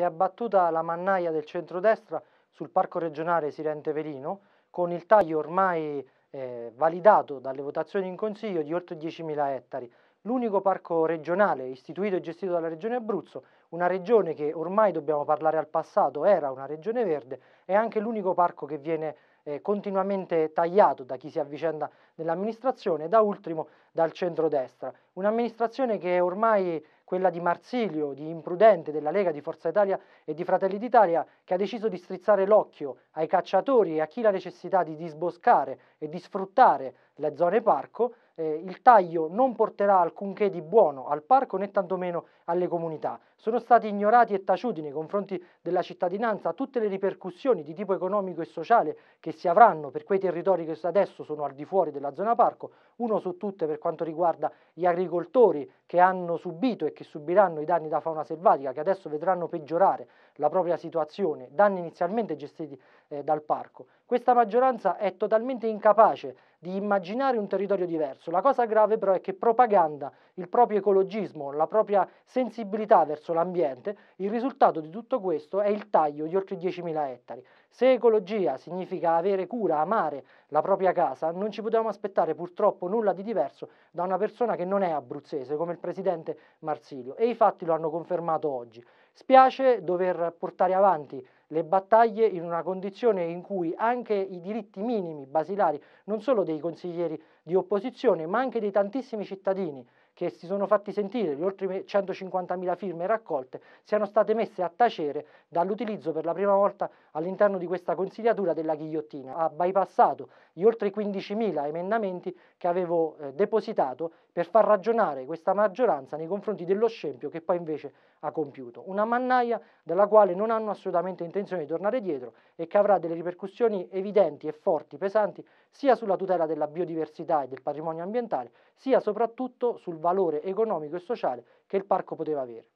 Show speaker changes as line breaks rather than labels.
Si è abbattuta la mannaia del centrodestra sul parco regionale Sirente Velino con il taglio ormai eh, validato dalle votazioni in Consiglio di oltre 10.000 ettari. L'unico parco regionale istituito e gestito dalla Regione Abruzzo, una regione che ormai dobbiamo parlare al passato, era una regione verde, è anche l'unico parco che viene eh, continuamente tagliato da chi si avvicenda nell'amministrazione e da ultimo dal centrodestra. Un'amministrazione che è ormai quella di Marsilio, di Imprudente, della Lega, di Forza Italia e di Fratelli d'Italia, che ha deciso di strizzare l'occhio ai cacciatori e a chi la necessità di disboscare e di sfruttare le zone parco eh, il taglio non porterà alcunché di buono al parco né tantomeno alle comunità. Sono stati ignorati e taciuti nei confronti della cittadinanza tutte le ripercussioni di tipo economico e sociale che si avranno per quei territori che adesso sono al di fuori della zona parco, uno su tutte per quanto riguarda gli agricoltori che hanno subito e che subiranno i danni da fauna selvatica, che adesso vedranno peggiorare la propria situazione, danni inizialmente gestiti eh, dal parco. Questa maggioranza è totalmente incapace di immaginare un territorio diverso. La cosa grave però è che propaganda il proprio ecologismo, la propria sensibilità verso l'ambiente, il risultato di tutto questo è il taglio di oltre 10.000 ettari. Se ecologia significa avere cura, amare la propria casa, non ci potevamo aspettare purtroppo nulla di diverso da una persona che non è abruzzese, come il presidente Marsilio, e i fatti lo hanno confermato oggi. Spiace dover portare avanti le battaglie in una condizione in cui anche i diritti minimi basilari, non solo dei consiglieri di opposizione, ma anche dei tantissimi cittadini che si sono fatti sentire, le oltre 150.000 firme raccolte, siano state messe a tacere dall'utilizzo per la prima volta all'interno di questa consigliatura della ghigliottina. Ha bypassato gli oltre 15.000 emendamenti che avevo eh, depositato per far ragionare questa maggioranza nei confronti dello scempio che poi invece ha compiuto. Una mannaia della quale non hanno assolutamente intenzione di tornare dietro e che avrà delle ripercussioni evidenti e forti, pesanti, sia sulla tutela della biodiversità e del patrimonio ambientale, sia soprattutto sul valore valore economico e sociale che il parco poteva avere.